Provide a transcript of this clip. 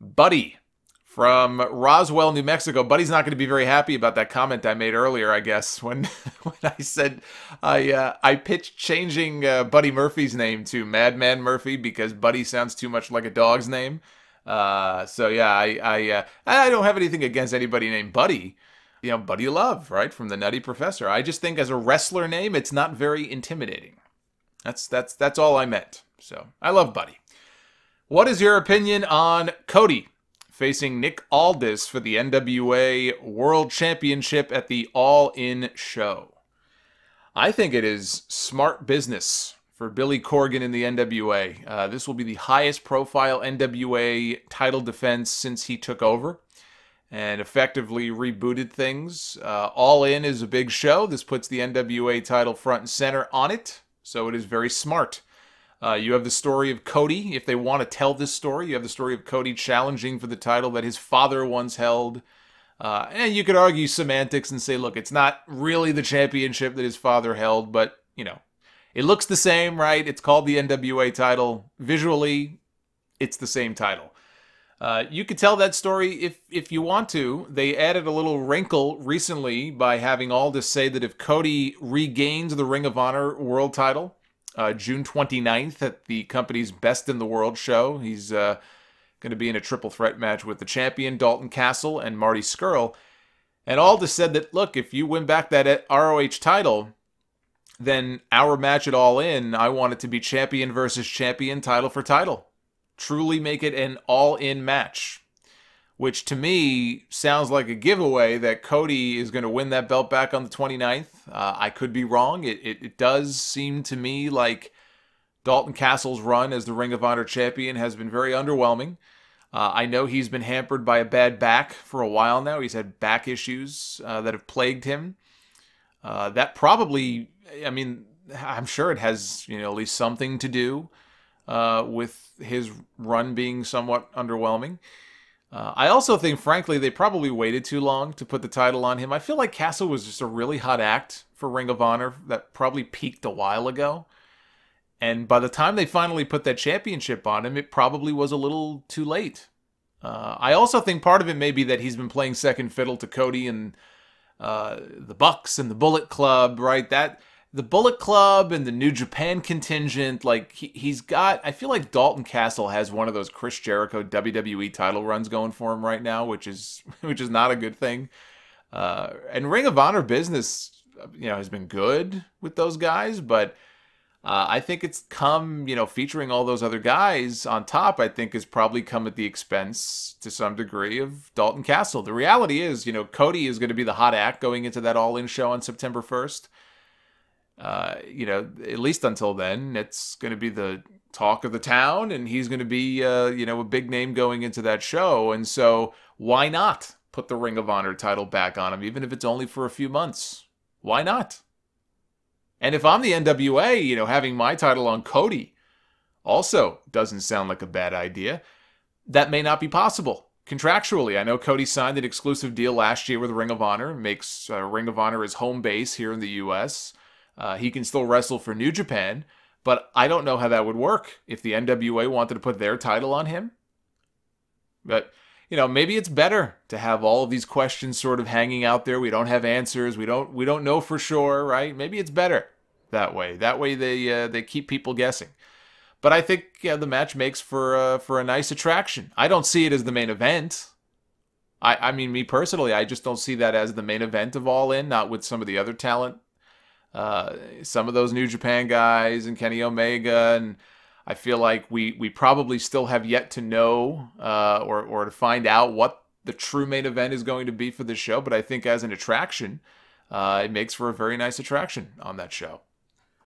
Buddy from Roswell, New Mexico. Buddy's not going to be very happy about that comment I made earlier, I guess, when when I said I uh, I pitched changing uh, Buddy Murphy's name to Madman Murphy because Buddy sounds too much like a dog's name. Uh, so yeah, I I uh, I don't have anything against anybody named Buddy. You know, Buddy Love, right from the Nutty Professor. I just think as a wrestler name, it's not very intimidating. That's that's that's all I meant. So I love Buddy. What is your opinion on Cody facing Nick Aldis for the NWA World Championship at the All In show? I think it is smart business for Billy Corgan in the NWA. Uh, this will be the highest profile NWA title defense since he took over and effectively rebooted things. Uh, All In is a big show. This puts the NWA title front and center on it, so it is very smart. Uh, you have the story of Cody, if they want to tell this story. You have the story of Cody challenging for the title that his father once held. Uh, and you could argue semantics and say, look, it's not really the championship that his father held, but, you know, it looks the same, right? It's called the NWA title. Visually, it's the same title. Uh, you could tell that story if if you want to. They added a little wrinkle recently by having all to say that if Cody regains the Ring of Honor World Title, uh, June 29th at the company's Best in the World show. He's uh, going to be in a triple threat match with the champion Dalton Castle and Marty Skrull. And Aldis said that, look, if you win back that ROH uh, title, then our match at All In, I want it to be champion versus champion, title for title. Truly make it an All In match which to me sounds like a giveaway that Cody is going to win that belt back on the 29th. Uh, I could be wrong. It, it, it, does seem to me like Dalton Castle's run as the Ring of Honor champion has been very underwhelming. Uh, I know he's been hampered by a bad back for a while now. He's had back issues uh, that have plagued him. Uh, that probably, I mean, I'm sure it has, you know, at least something to do uh, with his run being somewhat underwhelming. Uh, I also think, frankly, they probably waited too long to put the title on him. I feel like Castle was just a really hot act for Ring of Honor that probably peaked a while ago. And by the time they finally put that championship on him, it probably was a little too late. Uh, I also think part of it may be that he's been playing second fiddle to Cody and uh, the Bucks and the Bullet Club, right? That the Bullet Club and the New Japan contingent, like he, he's got, I feel like Dalton Castle has one of those Chris Jericho WWE title runs going for him right now, which is which is not a good thing. Uh, and Ring of Honor business, you know, has been good with those guys, but uh, I think it's come, you know, featuring all those other guys on top, I think has probably come at the expense to some degree of Dalton Castle. The reality is, you know, Cody is going to be the hot act going into that all in show on September 1st. Uh, you know, at least until then, it's going to be the talk of the town, and he's going to be, uh, you know, a big name going into that show. And so, why not put the Ring of Honor title back on him, even if it's only for a few months? Why not? And if I'm the NWA, you know, having my title on Cody also doesn't sound like a bad idea. That may not be possible contractually. I know Cody signed an exclusive deal last year with Ring of Honor, makes uh, Ring of Honor his home base here in the U.S. Uh, he can still wrestle for New Japan, but I don't know how that would work if the NWA wanted to put their title on him. But, you know, maybe it's better to have all of these questions sort of hanging out there. We don't have answers. We don't we don't know for sure, right? Maybe it's better that way. That way they uh, they keep people guessing. But I think yeah, the match makes for uh, for a nice attraction. I don't see it as the main event. I I mean me personally, I just don't see that as the main event of All In, not with some of the other talent uh, some of those New Japan guys and Kenny Omega. And I feel like we, we probably still have yet to know uh, or, or to find out what the true main event is going to be for this show. But I think as an attraction, uh, it makes for a very nice attraction on that show.